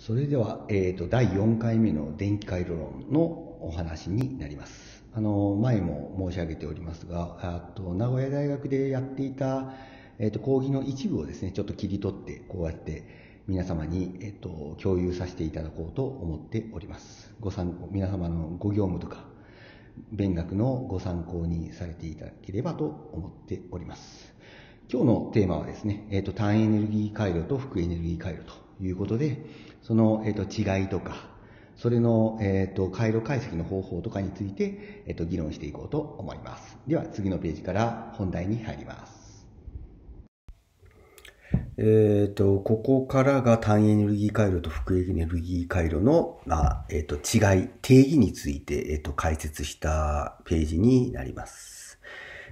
それでは、えっ、ー、と、第4回目の電気回路論のお話になります。あの、前も申し上げておりますが、あと、名古屋大学でやっていた、えっ、ー、と、講義の一部をですね、ちょっと切り取って、こうやって皆様に、えっ、ー、と、共有させていただこうと思っております。ご参考、皆様のご業務とか、勉学のご参考にされていただければと思っております。今日のテーマはですね、えっ、と、単エネルギー回路と副エネルギー回路ということで、その、えっ、ー、と、違いとか、それの、えっ、ー、と、回路解析の方法とかについて、えっ、ー、と、議論していこうと思います。では、次のページから本題に入ります。えっ、と、ここからが単エネルギー回路と副エネルギー回路の、まあ、えっ、と、違い、定義について、えっ、と、解説したページになります。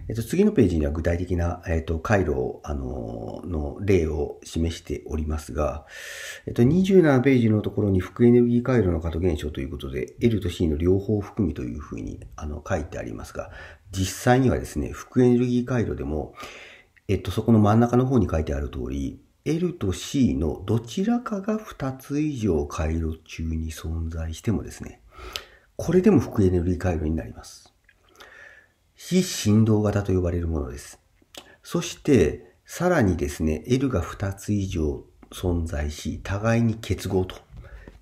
えっと、次のページには具体的な、えっと、回路を、あの、の例を示しておりますが、えっと、27ページのところに副エネルギー回路の過渡現象ということで、L と C の両方を含むというふうに、あの、書いてありますが、実際にはですね、副エネルギー回路でも、えっと、そこの真ん中の方に書いてある通り、L と C のどちらかが2つ以上回路中に存在してもですね、これでも副エネルギー回路になります。非振動型と呼ばれるものです。そして、さらにですね、L が2つ以上存在し、互いに結合と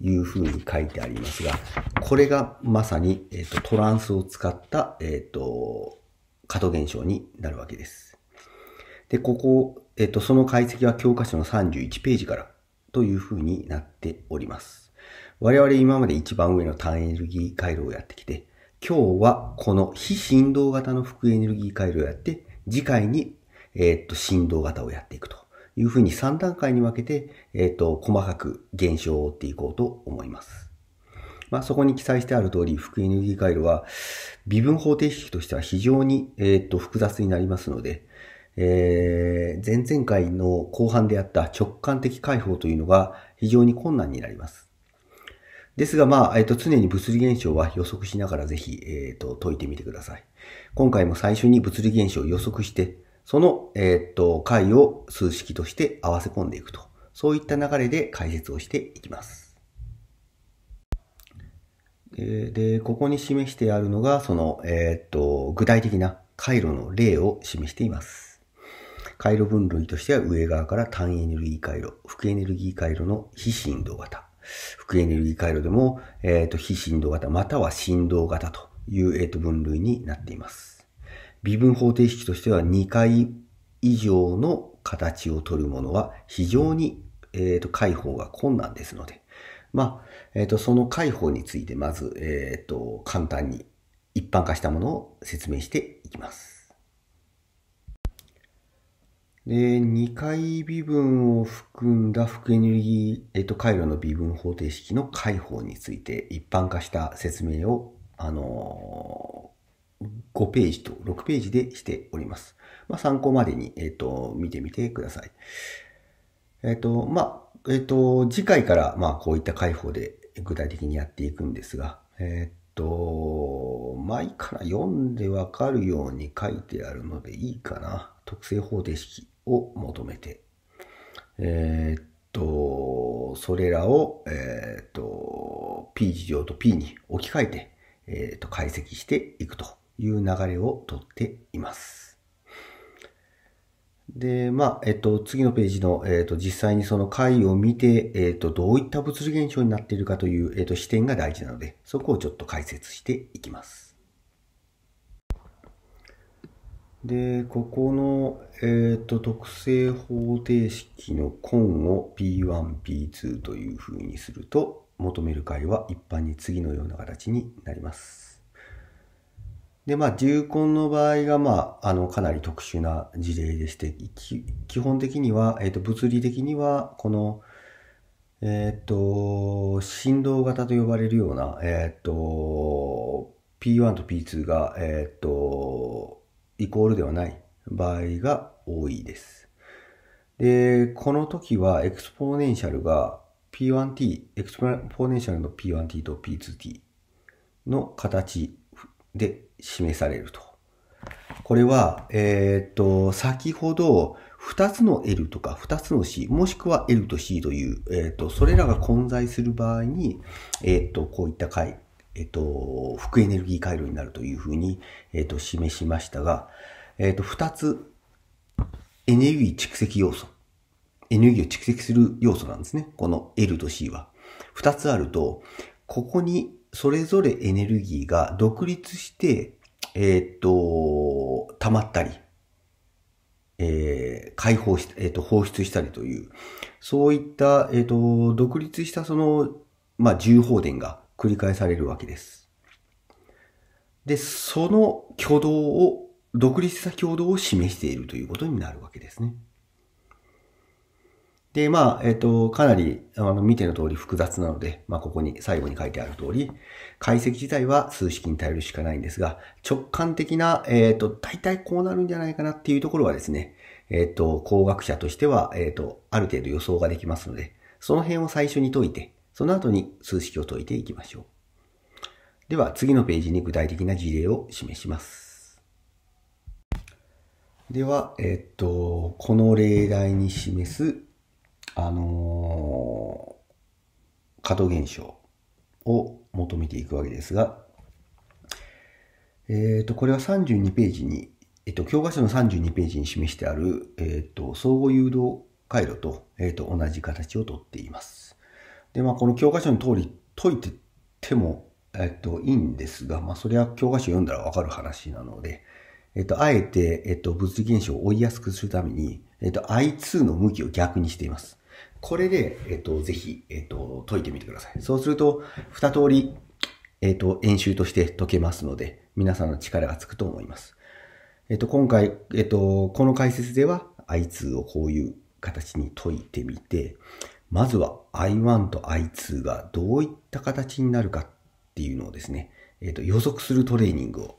いうふうに書いてありますが、これがまさに、えーと、トランスを使った、えーと、過渡現象になるわけです。で、ここ、えーと、その解析は教科書の31ページからというふうになっております。我々今まで一番上の単エネルギー回路をやってきて、今日はこの非振動型の副エネルギー回路をやって、次回に、えー、っと、振動型をやっていくというふうに3段階に分けて、えー、っと、細かく現象を追っていこうと思います。まあ、そこに記載してある通り、副エネルギー回路は、微分方程式としては非常に、えー、っと、複雑になりますので、えー、前々回の後半であった直感的解放というのが非常に困難になります。ですが、まあ、えっ、ー、と、常に物理現象は予測しながらぜひ、えっ、ー、と、解いてみてください。今回も最初に物理現象を予測して、その、えっ、ー、と、解を数式として合わせ込んでいくと。そういった流れで解説をしていきます。で、ここに示してあるのが、その、えっ、と、具体的な回路の例を示しています。回路分類としては上側から単エネルギー回路、副エネルギー回路の非振動型。副エネルギー回路でも、えっ、ー、と、非振動型または振動型という、えっ、ー、と、分類になっています。微分方程式としては2回以上の形を取るものは非常に、えっ、ー、と、解放が困難ですので、まあ、えっ、と、その解放についてまず、えっ、と、簡単に一般化したものを説明していきます。で、二回微分を含んだ副エネルギー、えっと、回路の微分方程式の解法について一般化した説明を、あのー、5ページと6ページでしております。まあ、参考までに、えっと、見てみてください。えっと、まあ、えっと、次回から、まあ、こういった解法で具体的にやっていくんですが、えっと、前から読んでわかるように書いてあるのでいいかな。特性方程式を求めて、えー、っと、それらを、えー、っと、P 事情と P に置き換えて、えー、っと、解析していくという流れをとっています。で、まあ、えっと、次のページの、えっと、実際にその回を見て、えっと、どういった物理現象になっているかという、えっと、視点が大事なので、そこをちょっと解説していきます。で、ここの、えっ、ー、と、特性方程式の根を P1、P2 というふうにすると、求める解は一般に次のような形になります。で、まあ、重根の場合が、まあ、あの、かなり特殊な事例でして、基本的には、えっ、ー、と、物理的には、この、えっ、ー、と、振動型と呼ばれるような、えっ、と、P1 と P2 が、えっ、と、イコールではない場合が多いです。で、この時はエクスポーネンシャルが P1t、エクスポーネンシャルの P1t と P2t の形で示されると。これは、えっ、と、先ほど2つの L とか2つの C、もしくは L と C という、えっ、と、それらが混在する場合に、えっ、と、こういった解えっと、副エネルギー回路になるというふうに、えっと、示しましたが、えっと、二つ、エネルギー蓄積要素。エネルギーを蓄積する要素なんですね。この L と C は。二つあると、ここにそれぞれエネルギーが独立して、えっと、溜まったり、えー、解放し、えっ、と、放出したりという、そういった、えっ、と、独立したその、まあ、重放電が繰り返されるわけです。で、その挙動を、独立した挙動を示しているということになるわけですね。で、まあ、えっ、と、かなり、あの、見ての通り複雑なので、まあ、ここに最後に書いてある通り、解析自体は数式に頼るしかないんですが、直感的な、えっ、と、大体こうなるんじゃないかなっていうところはですね、えっ、と、工学者としては、えっ、と、ある程度予想ができますので、その辺を最初に解いて、その後に数式を解いていきましょう。では次のページに具体的な事例を示します。では、えっと、この例題に示す、あのー、度現象を求めていくわけですが、えっと、これは32ページに、えっと、教科書の32ページに示してある、えっと、相互誘導回路と、えっと、同じ形をとっています。で、まあ、この教科書の通り解いてても、えっと、いいんですが、まあ、それは教科書読んだらわかる話なので、えっと、あえて、えっと、物理現象を追いやすくするために、えっと、I2 の向きを逆にしています。これで、えっと、ぜひ、えっと、解いてみてください。そうすると、二通り、えっと、演習として解けますので、皆さんの力がつくと思います。えっと、今回、えっと、この解説では、I2 をこういう形に解いてみて、まずは I1 と I2 がどういった形になるかっていうのをですね、えー、と予測するトレーニングを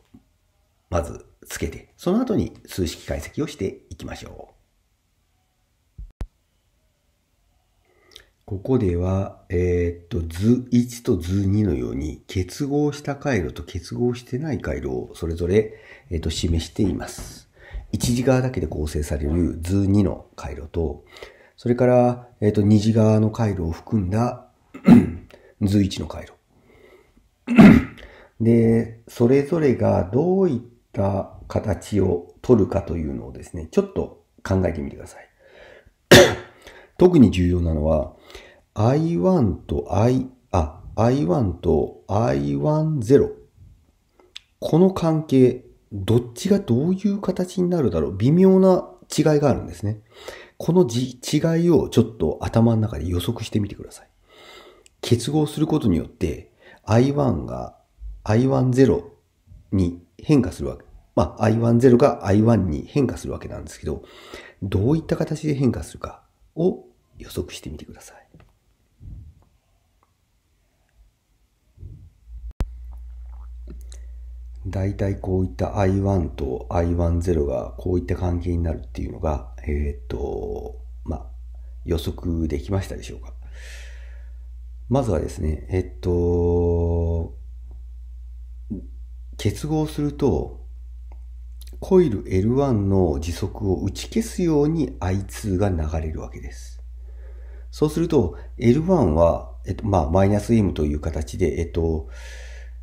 まずつけて、その後に数式解析をしていきましょう。ここでは、えー、と、図1と図2のように、結合した回路と結合してない回路をそれぞれ、えー、と示しています。1次側だけで構成される図2の回路と、それから、えっ、ー、と、虹側の回路を含んだ図 一の回路。で、それぞれがどういった形を取るかというのをですね、ちょっと考えてみてください。特に重要なのは、I1 と I、あ、I1 と I10。この関係、どっちがどういう形になるだろう微妙な違いがあるんですね。この違いをちょっと頭の中で予測してみてください。結合することによって I1 が I10 に変化するわけ。まあ、I10 が I1 に変化するわけなんですけど、どういった形で変化するかを予測してみてください。大体こういった I1 と I10 がこういった関係になるっていうのが、えっ、ー、と、まあ、予測できましたでしょうか。まずはですね、えっと、結合すると、コイル L1 の時速を打ち消すように I2 が流れるわけです。そうすると、L1 は、えっと、まあ、マイナス M という形で、えっと、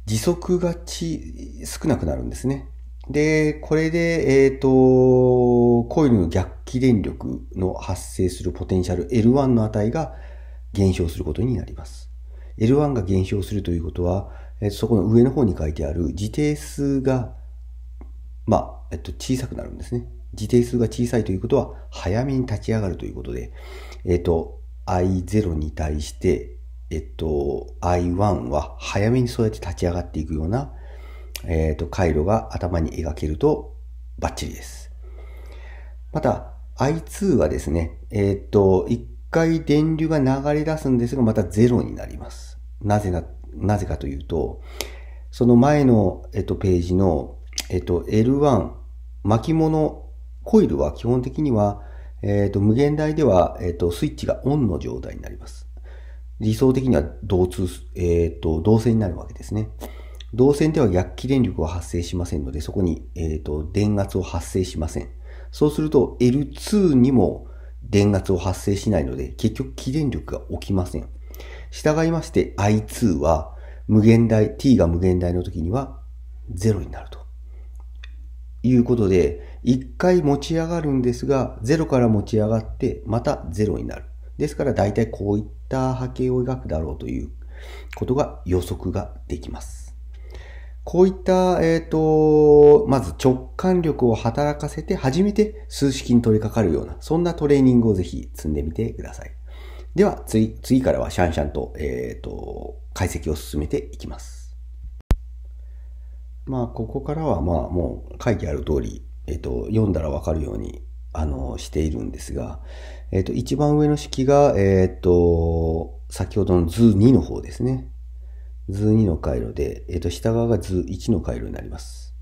時速がち少なくなるんですね。で、これで、えっ、ー、と、コイルの逆起電力の発生するポテンシャル L1 の値が減少することになります。L1 が減少するということは、えー、そこの上の方に書いてある時定数が、まあ、えっと、小さくなるんですね。時定数が小さいということは、早めに立ち上がるということで、えっと、I0 に対してえっと、I1 は早めにそうやって立ち上がっていくような、えっと、回路が頭に描けるとバッチリです。また、I2 はですね、えっと、一回電流が流れ出すんですが、またゼロになります。なぜな、なぜかというと、その前の、えっと、ページの、えっと、L1、巻物、コイルは基本的には、えっと、無限大では、えっと、スイッチがオンの状態になります。理想的には同通、えっ、ー、と、導線になるわけですね。導線では逆気電力は発生しませんので、そこに、えっ、ー、と、電圧を発生しません。そうすると L2 にも電圧を発生しないので、結局起電力が起きません。従いまして I2 は無限大、t が無限大の時には0になると。いうことで、一回持ち上がるんですが、0から持ち上がって、また0になる。ですから大体こういった波形を描くだろうということが予測ができます。こういった、えっ、ー、と、まず直感力を働かせて、初めて数式に取り掛かるような、そんなトレーニングをぜひ積んでみてください。では、次、次からはシャンシャンと、えっ、ー、と、解析を進めていきます。まあ、ここからは、まあ、もう書いてある通り、えっ、ー、と、読んだらわかるように、あの、しているんですが、えっ、と、一番上の式が、えっ、と、先ほどの図2の方ですね。図2の回路で、えっ、と、下側が図1の回路になります。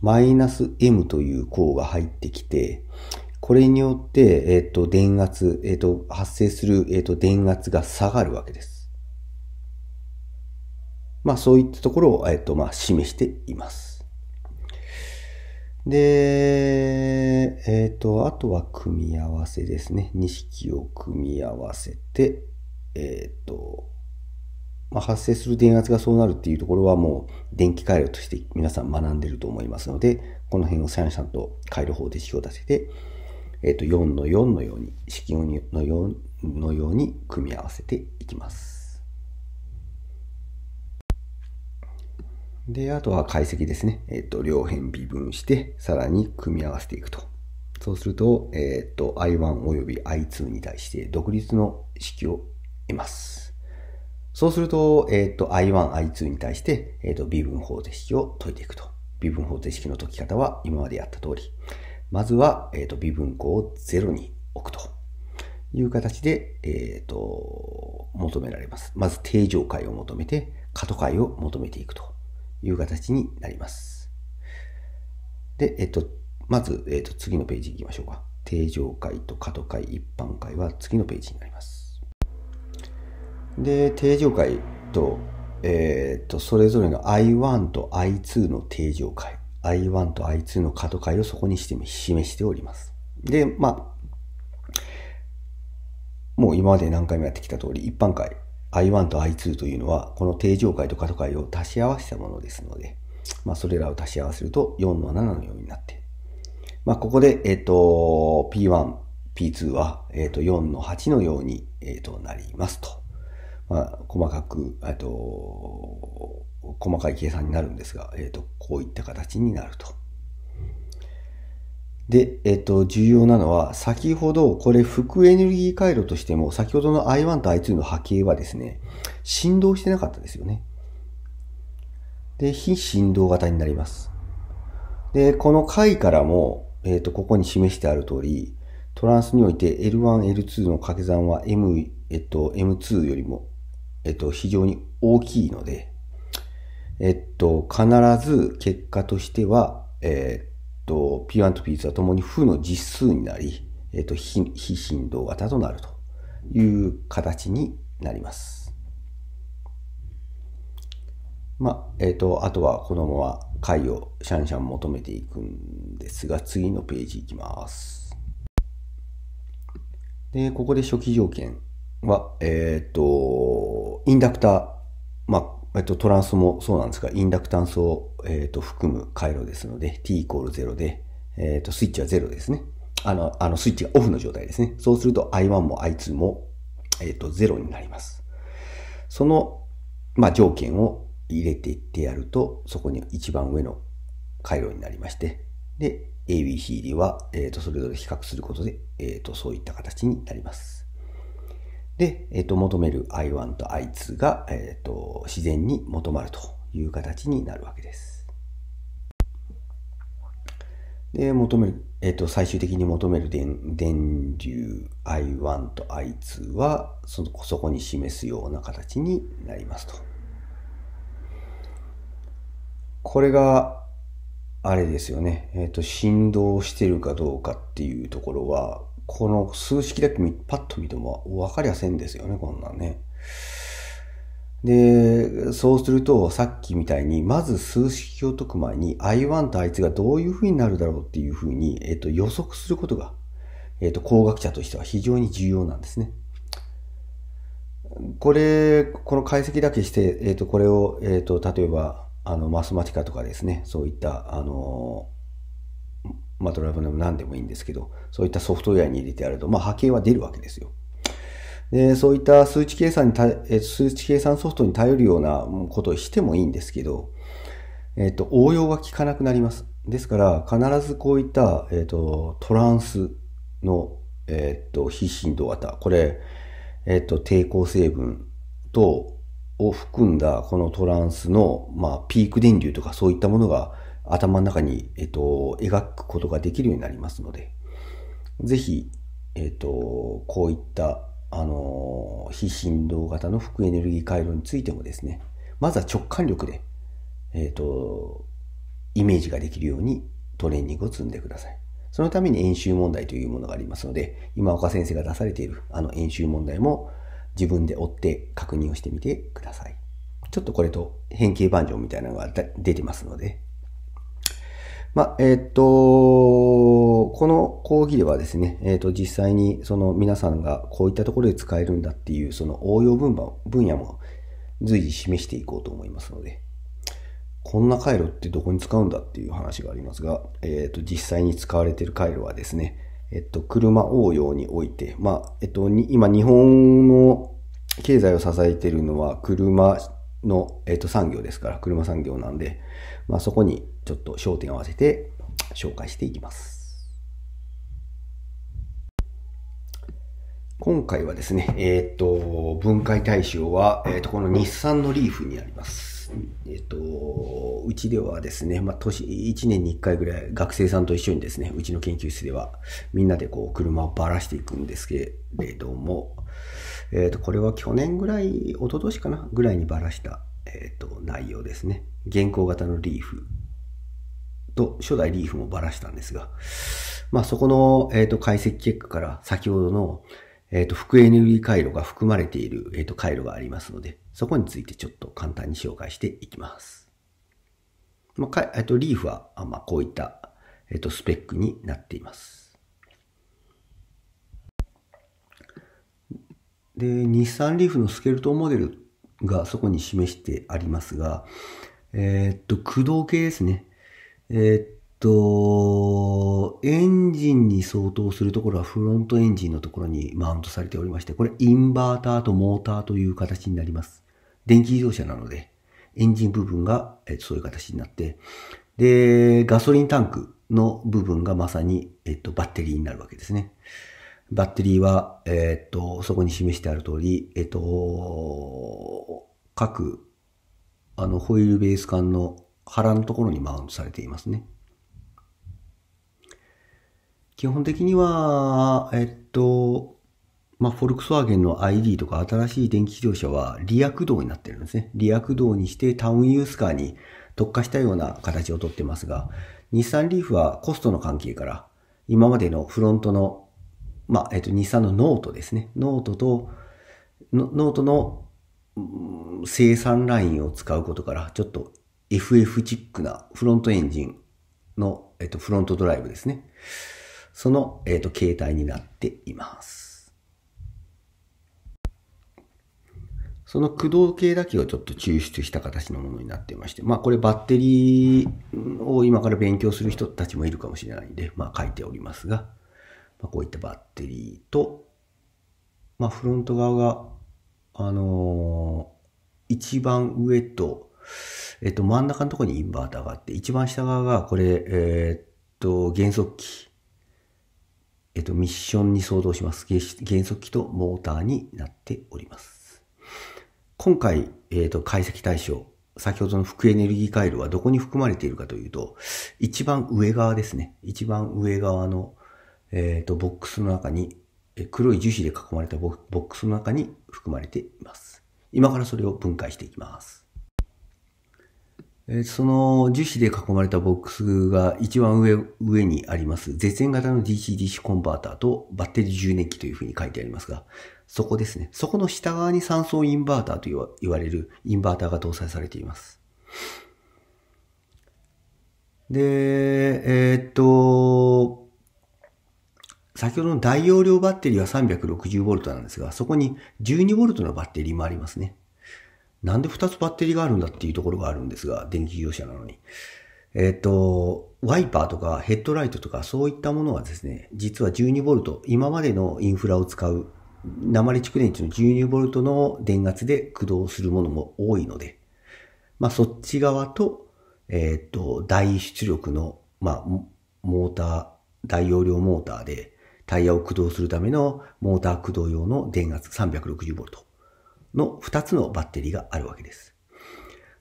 マイナス M という項が入ってきて、これによって、えっ、と、電圧、えっ、と、発生する、えっ、と、電圧が下がるわけです。まあ、そういったところを、えっ、と、まあ、示しています。で、えっ、ー、と、あとは組み合わせですね。2式を組み合わせて、えっ、ー、と、まあ、発生する電圧がそうなるっていうところはもう電気回路として皆さん学んでると思いますので、この辺をシャンシャンと回路法で式を出せて、えっ、ー、と、4の4のように、式の4のように組み合わせていきます。で、あとは解析ですね。えっ、ー、と、両辺微分して、さらに組み合わせていくと。そうすると、えっ、ー、と、I1 および I2 に対して独立の式を得ます。そうすると、えっ、ー、と、I1、I2 に対して、えっ、と、微分方程式を解いていくと。微分方程式の解き方は今までやった通り。まずは、えっ、と、微分項を0に置くという形で、えっ、と、求められます。まず、定常解を求めて、過渡解を求めていくと。いう形になります。で、えっと、まず、えっと、次のページ行きましょうか。定常会と過渡会、一般会は次のページになります。で、定常会と、えー、っと、それぞれの I1 と I2 の定常会、I1 と I2 の過渡会をそこにして示しております。で、まあ、もう今まで何回もやってきた通り、一般会 I1 と I2 というのは、この定常解と過渡解を足し合わせたものですので、まあ、それらを足し合わせると4の7のようになって、まあ、ここで、えっ、ー、と、P1、P2 は、えっ、ー、と、4の8のように、えー、と、なりますと。まあ、細かく、えっと、細かい計算になるんですが、えっと、こういった形になると。で、えっと、重要なのは、先ほど、これ、副エネルギー回路としても、先ほどの I1 と I2 の波形はですね、振動してなかったですよね。で、非振動型になります。で、この回からも、えっ、と、ここに示してある通り、トランスにおいて L1、L2 の掛け算は M、えっと、M2 よりも、えっと、非常に大きいので、えっと、必ず結果としては、えと、と、P1 と P2 はともに負の実数になり、えっと、非振動型となるという形になります。まあ、えっ、と、あとはこのまま解をシャンシャン求めていくんですが、次のページいきます。で、ここで初期条件は、えっ、と、インダクター、まあ、えっと、トランスもそうなんですが、インダクタンスを、えっと、含む回路ですので、t イコール0で、えっと、スイッチは0ですね。あの、あの、スイッチがオフの状態ですね。そうすると I1 も I2 も、えっと、0になります。その、まあ、条件を入れていってやると、そこに一番上の回路になりまして、で、ABCD は、えっと、それぞれ比較することで、えっと、そういった形になります。で、えっ、ー、と、求める I1 と I2 が、えっ、ー、と、自然に求まるという形になるわけです。で、求める、えっ、ー、と、最終的に求める電電流 I1 と I2 はその、そこに示すような形になりますと。これが、あれですよね。えっ、と、振動してるかどうかっていうところは、この数式だけパッと見ても分かりやせんですよね、こんなんね。で、そうすると、さっきみたいに、まず数式を解く前に、I1 といつがどういう風になるだろうっていう風に、えっと、予測することが、えっと、工学者としては非常に重要なんですね。これ、この解析だけして、えっと、これを、えっと、例えば、あの、マスマティカとかですね、そういった、あの、まあ、ドライブでも何でもいいんですけど、そういったソフトウェアに入れてやると、まあ、波形は出るわけですよ。で、そういった数値計算にた、数値計算ソフトに頼るようなことをしてもいいんですけど、えっ、と、応用が効かなくなります。ですから、必ずこういった、えっ、と、トランスの、えっ、と、非振動型、これ、えっと、抵抗成分と、を含んだこのトランスの、まあ、ピーク電流とかそういったものが頭の中に、えっと、描くことができるようになりますので、ぜひ、えっと、こういった、あの、非振動型の副エネルギー回路についてもですね、まずは直感力で、えっと、イメージができるようにトレーニングを積んでください。そのために演習問題というものがありますので、今岡先生が出されているあの演習問題も自分で追って確認をしてみてください。ちょっとこれと変形バージョンみたいなのが出てますので、まあ、えっ、と、この講義ではですね、えっ、と、実際にその皆さんがこういったところで使えるんだっていう、その応用分野分野も随時示していこうと思いますので、こんな回路ってどこに使うんだっていう話がありますが、えっ、と、実際に使われている回路はですね、えっと、車応用において、まあ、えっと、今日本の経済を支えているのは車の、えっと、産業ですから、車産業なんで、まあ、そこにちょっと焦点を合わせて紹介していきます。今回はですね、えっ、ー、と、分解対象は、えっ、ー、と、この日産のリーフにあります。えっ、と、うちではですね、まあ、年、1年に1回ぐらい学生さんと一緒にですね、うちの研究室ではみんなでこう、車をばらしていくんですけれども、えっ、ー、と、これは去年ぐらい、一昨年かなぐらいにばらした、えっ、ー、と、内容ですね。現行型のリーフと、初代リーフもばらしたんですが、まあ、そこの、えっ、ー、と、解析結果から先ほどの、えっ、と、副エネルギー回路が含まれている、えっ、と、回路がありますので、そこについてちょっと簡単に紹介していきます。まあ、かえっ、と、リーフは、まあ、こういった、えっ、と、スペックになっています。で、日産リーフのスケルトンモデルがそこに示してありますが、えー、っと、駆動系ですね。えー、っと、エンジンに相当するところはフロントエンジンのところにマウントされておりまして、これインバーターとモーターという形になります。電気自動車なので、エンジン部分が、えー、そういう形になって、で、ガソリンタンクの部分がまさに、えっと、バッテリーになるわけですね。バッテリーは、えっと、そこに示してある通り、えっと、各、あの、ホイールベース管の腹のところにマウントされていますね。基本的には、えっと、まあ、フォルクスワーゲンの ID とか新しい電気自動車はリア駆動になってるんですね。リア駆動にしてタウンユースカーに特化したような形をとってますが、日産リーフはコストの関係から、今までのフロントのまあ、えっと、日産のノートですね。ノートと、ノートの生産ラインを使うことから、ちょっと FF チックなフロントエンジンの、えっと、フロントドライブですね。その、えっと、携帯になっています。その駆動系だけをちょっと抽出した形のものになっていまして、まあこれバッテリーを今から勉強する人たちもいるかもしれないんで、まあ書いておりますが、まあ、こういったバッテリーと、まあ、フロント側が、あのー、一番上と、えっと、真ん中のところにインバーターがあって、一番下側が、これ、えー、っと、減速器。えっと、ミッションに相当します。減速機とモーターになっております。今回、えっと、解析対象。先ほどの副エネルギー回路はどこに含まれているかというと、一番上側ですね。一番上側のえっ、ー、と、ボックスの中に、黒い樹脂で囲まれたボックスの中に含まれています。今からそれを分解していきます。えその樹脂で囲まれたボックスが一番上上にあります、絶縁型の DC-DC コンバーターとバッテリー充電器というふうに書いてありますが、そこですね。そこの下側に3層インバーターと言われるインバーターが搭載されています。で、えー、っと、先ほどの大容量バッテリーは 360V なんですが、そこに 12V のバッテリーもありますね。なんで2つバッテリーがあるんだっていうところがあるんですが、電気自動車なのに。えっ、ー、と、ワイパーとかヘッドライトとかそういったものはですね、実は 12V、今までのインフラを使う鉛蓄電池の 12V の電圧で駆動するものも多いので、まあそっち側と、えっ、ー、と、大出力の、まあ、モーター、大容量モーターで、タイヤを駆動するためのモーター駆動用の電圧 360V の2つのバッテリーがあるわけです。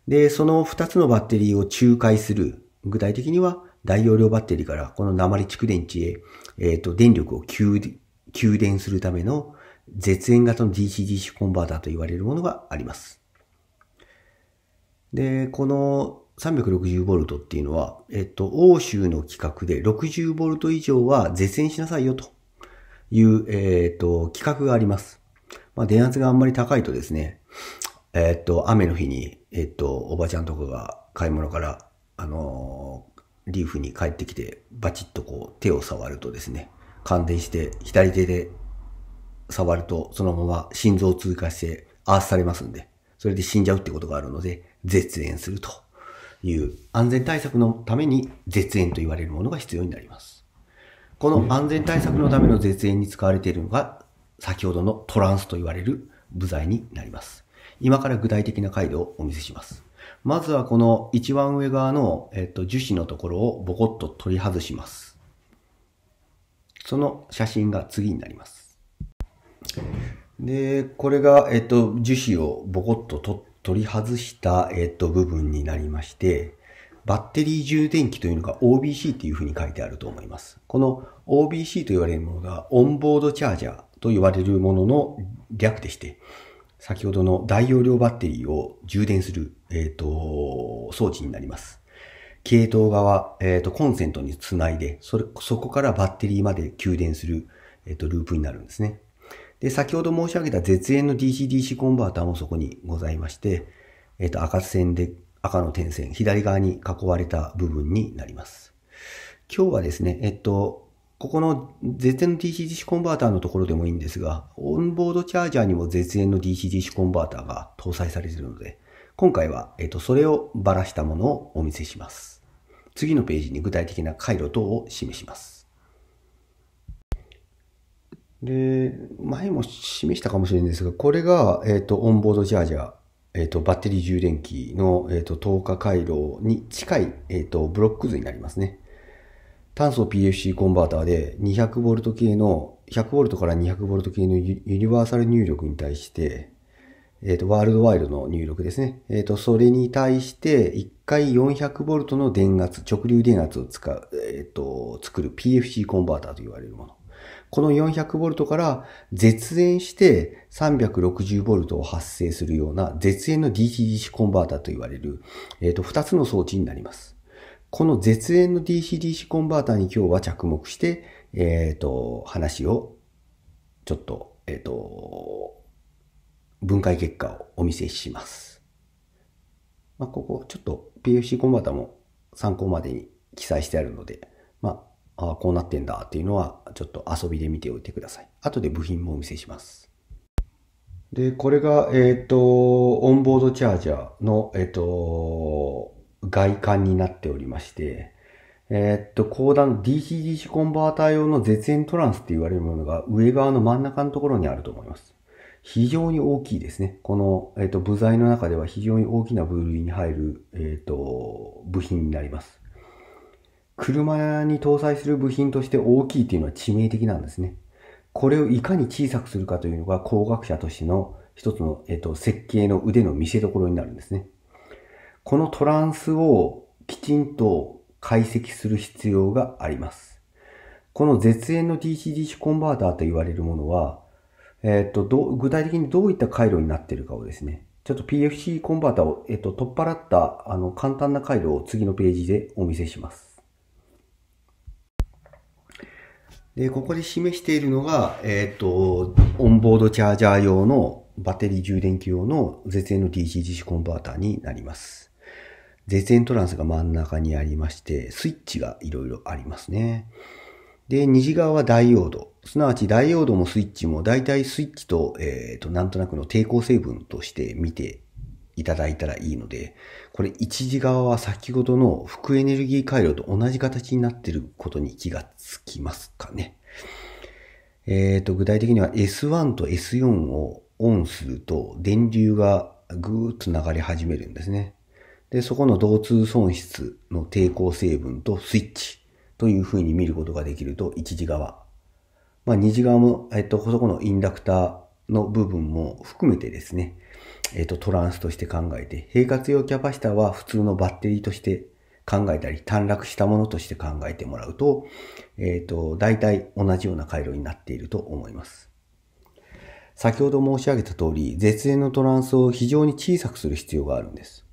で、その2つのバッテリーを仲介する、具体的には大容量バッテリーからこの鉛蓄電池へ、えーと、電力を給給電するための絶縁型の DC-DC コンバーターと言われるものがあります。で、この 360V っていうのは、えっと、欧州の規格で 60V 以上は絶縁しなさいよという、えっ、ー、と、企画があります。まあ、電圧があんまり高いとですね、えっ、ー、と、雨の日に、えっ、ー、と、おばちゃんとかが買い物から、あのリーフに帰ってきて、バチッとこう、手を触るとですね、感電して、左手で触ると、そのまま心臓を通過して、圧されますんで、それで死んじゃうってことがあるので、絶縁するという、安全対策のために絶縁と言われるものが必要になります。この安全対策のための絶縁に使われているのが、先ほどのトランスと言われる部材になります。今から具体的な回路をお見せします。まずはこの一番上側の、えっと、樹脂のところをボコッと取り外します。その写真が次になります。で、これが、えっと、樹脂をボコッと取り外した、えっと、部分になりまして、バッテリー充電器というのが OBC っていうふうに書いてあると思います。この OBC と言われるものがオンボードチャージャーと言われるものの略でして、先ほどの大容量バッテリーを充電する、えっ、ー、と、装置になります。系統側、えっ、ー、と、コンセントにつないで、それ、そこからバッテリーまで給電する、えっ、ー、と、ループになるんですね。で、先ほど申し上げた絶縁の DC-DC コンバーターもそこにございまして、えっ、と、赤線で赤の点線、左側に囲われた部分になります。今日はですね、えっと、ここの絶縁の DC d c コンバーターのところでもいいんですが、オンボードチャージャーにも絶縁の DC d c コンバーターが搭載されているので、今回は、えっと、それをばらしたものをお見せします。次のページに具体的な回路等を示します。で、前も示したかもしれないんですが、これが、えっと、オンボードチャージャーえっ、ー、と、バッテリー充電器の、えっ、ー、と、透過回路に近い、えっ、ー、と、ブロック図になりますね。炭素 PFC コンバーターで 200V 系の、100V から 200V 系のユニバーサル入力に対して、えっ、と、ワールドワイドの入力ですね。えっ、と、それに対して、1回 400V の電圧、直流電圧を使う、えっ、と、作る PFC コンバーターと言われるもの。この 400V から絶縁して 360V を発生するような絶縁の DC-DC コンバータと言われる、えっ、ー、と、2つの装置になります。この絶縁の DC-DC コンバータに今日は着目して、えっ、ー、と、話をちょっと、えっ、ー、と、分解結果をお見せします。まあ、ここ、ちょっと PFC コンバータも参考までに記載してあるので、まあ、ああ、こうなってんだっていうのは、ちょっと遊びで見ておいてください。後で部品もお見せします。で、これが、えっ、ー、と、オンボードチャージャーの、えっ、ー、と、外観になっておりまして、えっ、ー、と、後段 DC-DC コンバーター用の絶縁トランスって言われるものが上側の真ん中のところにあると思います。非常に大きいですね。この、えっ、と、部材の中では非常に大きな部類に入る、えっ、と、部品になります。車に搭載する部品として大きいというのは致命的なんですね。これをいかに小さくするかというのが工学者としての一つの、えっと、設計の腕の見せ所になるんですね。このトランスをきちんと解析する必要があります。この絶縁の DC-DC コンバーターと言われるものは、えっと、具体的にどういった回路になっているかをですね、ちょっと PFC コンバーターを、えっと、取っ払った、あの、簡単な回路を次のページでお見せします。で、ここで示しているのが、えっ、ー、と、オンボードチャージャー用のバッテリー充電器用の絶縁の d c 自主コンバーターになります。絶縁トランスが真ん中にありまして、スイッチがいろいろありますね。で、虹側はダイオード。すなわちダイオードもスイッチも、だいたいスイッチと、えっ、ー、と、なんとなくの抵抗成分として見ていただいたらいいので、これ一時側は先ほどの副エネルギー回路と同じ形になっていることに気がつきますかね。えっ、ー、と、具体的には S1 と S4 をオンすると電流がぐーっと流れ始めるんですね。で、そこの導通損失の抵抗成分とスイッチというふうに見ることができると一時側。まあ二次側も、えっと、そこのインダクター、の部分も含めてですね、えっ、と、トランスとして考えて、平滑用キャパシタは普通のバッテリーとして考えたり、短絡したものとして考えてもらうと、えっ、ー、と、大体同じような回路になっていると思います。先ほど申し上げた通り、絶縁のトランスを非常に小さくする必要があるんです。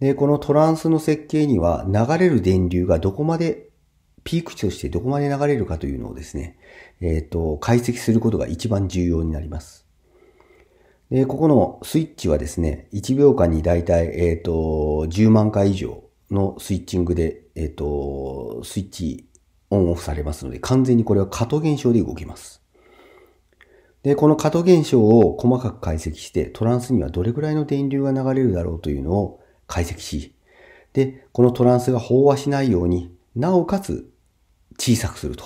で、このトランスの設計には流れる電流がどこまでピーク値としてどこまで流れるかというのをですね、えっ、ー、と、解析することが一番重要になります。で、ここのスイッチはですね、1秒間にだいたい、えっ、ー、と、10万回以上のスイッチングで、えっ、ー、と、スイッチオンオフされますので、完全にこれは過渡現象で動きます。で、この過渡現象を細かく解析して、トランスにはどれくらいの電流が流れるだろうというのを解析し、で、このトランスが飽和しないように、なおかつ小さくすると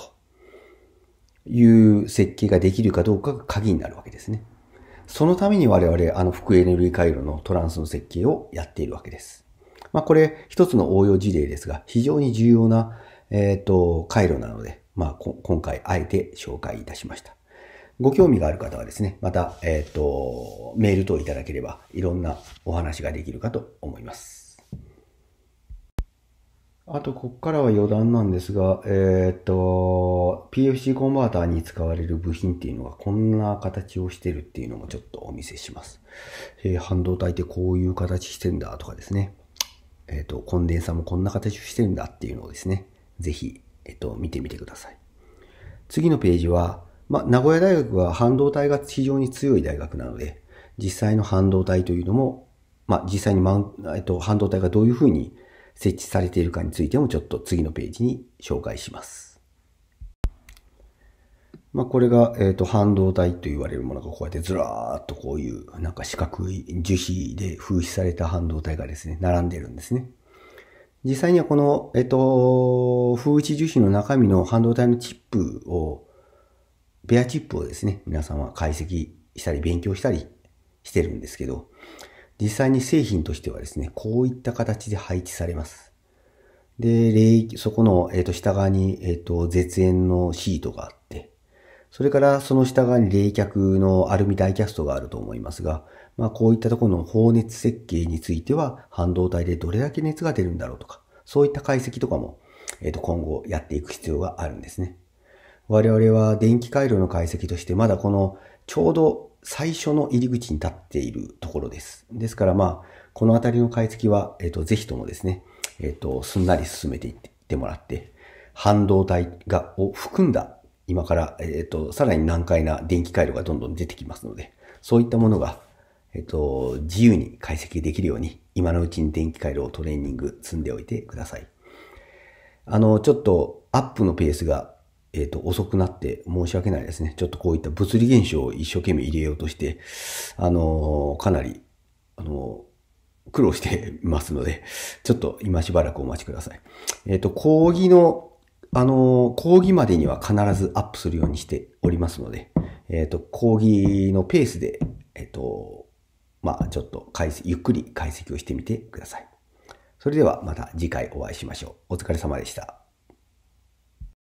いう設計ができるかどうかが鍵になるわけですね。そのために我々、あの副エネルギー回路のトランスの設計をやっているわけです。まあこれ一つの応用事例ですが、非常に重要な、えっ、ー、と、回路なので、まあ今回あえて紹介いたしました。ご興味がある方はですね、また、えっ、ー、と、メール等いただければ、いろんなお話ができるかと思います。あと、ここからは余談なんですが、えっ、と、PFC コンバーターに使われる部品っていうのがこんな形をしてるっていうのもちょっとお見せします。えー、半導体ってこういう形してんだとかですね。えっ、と、コンデンサーもこんな形をしてるんだっていうのをですね、ぜひ、えっ、と、見てみてください。次のページは、ま名古屋大学は半導体が非常に強い大学なので、実際の半導体というのも、まあ、実際にマン、えっと、半導体がどういうふうに設置されているかについてもちょっと次のページに紹介します。まあ、これが、えっ、と、半導体と言われるものがこうやってずらーっとこういうなんか四角い樹脂で風刺された半導体がですね、並んでるんですね。実際にはこの、えっ、と、風刺樹脂の中身の半導体のチップを、ベアチップをですね、皆さんは解析したり勉強したりしてるんですけど、実際に製品としてはですね、こういった形で配置されます。で、霊域、そこの、えっ、ー、と、下側に、えっ、ー、と、絶縁のシートがあって、それからその下側に冷却のアルミダイキャストがあると思いますが、まあ、こういったところの放熱設計については、半導体でどれだけ熱が出るんだろうとか、そういった解析とかも、えっ、ー、と、今後やっていく必要があるんですね。我々は電気回路の解析として、まだこの、ちょうど最初の入り口に立っているところです。ですからまあ、この辺りの解析は、えっ、ー、と、ぜひともですね、えっ、ー、と、すんなり進めていってもらって、半導体が、を含んだ、今から、えっ、ー、と、さらに難解な電気回路がどんどん出てきますので、そういったものが、えっ、と、自由に解析できるように、今のうちに電気回路をトレーニング積んでおいてください。あの、ちょっとアップのペースがえっ、ー、と、遅くなって申し訳ないですね。ちょっとこういった物理現象を一生懸命入れようとして、あのー、かなり、あのー、苦労してますので、ちょっと今しばらくお待ちください。えっ、と、講義の、あの講義までには必ずアップするようにしておりますので、えっ、と、講義のペースで、えっ、と、まあ、ちょっと解析、ゆっくり解析をしてみてください。それではまた次回お会いしましょう。お疲れ様でした。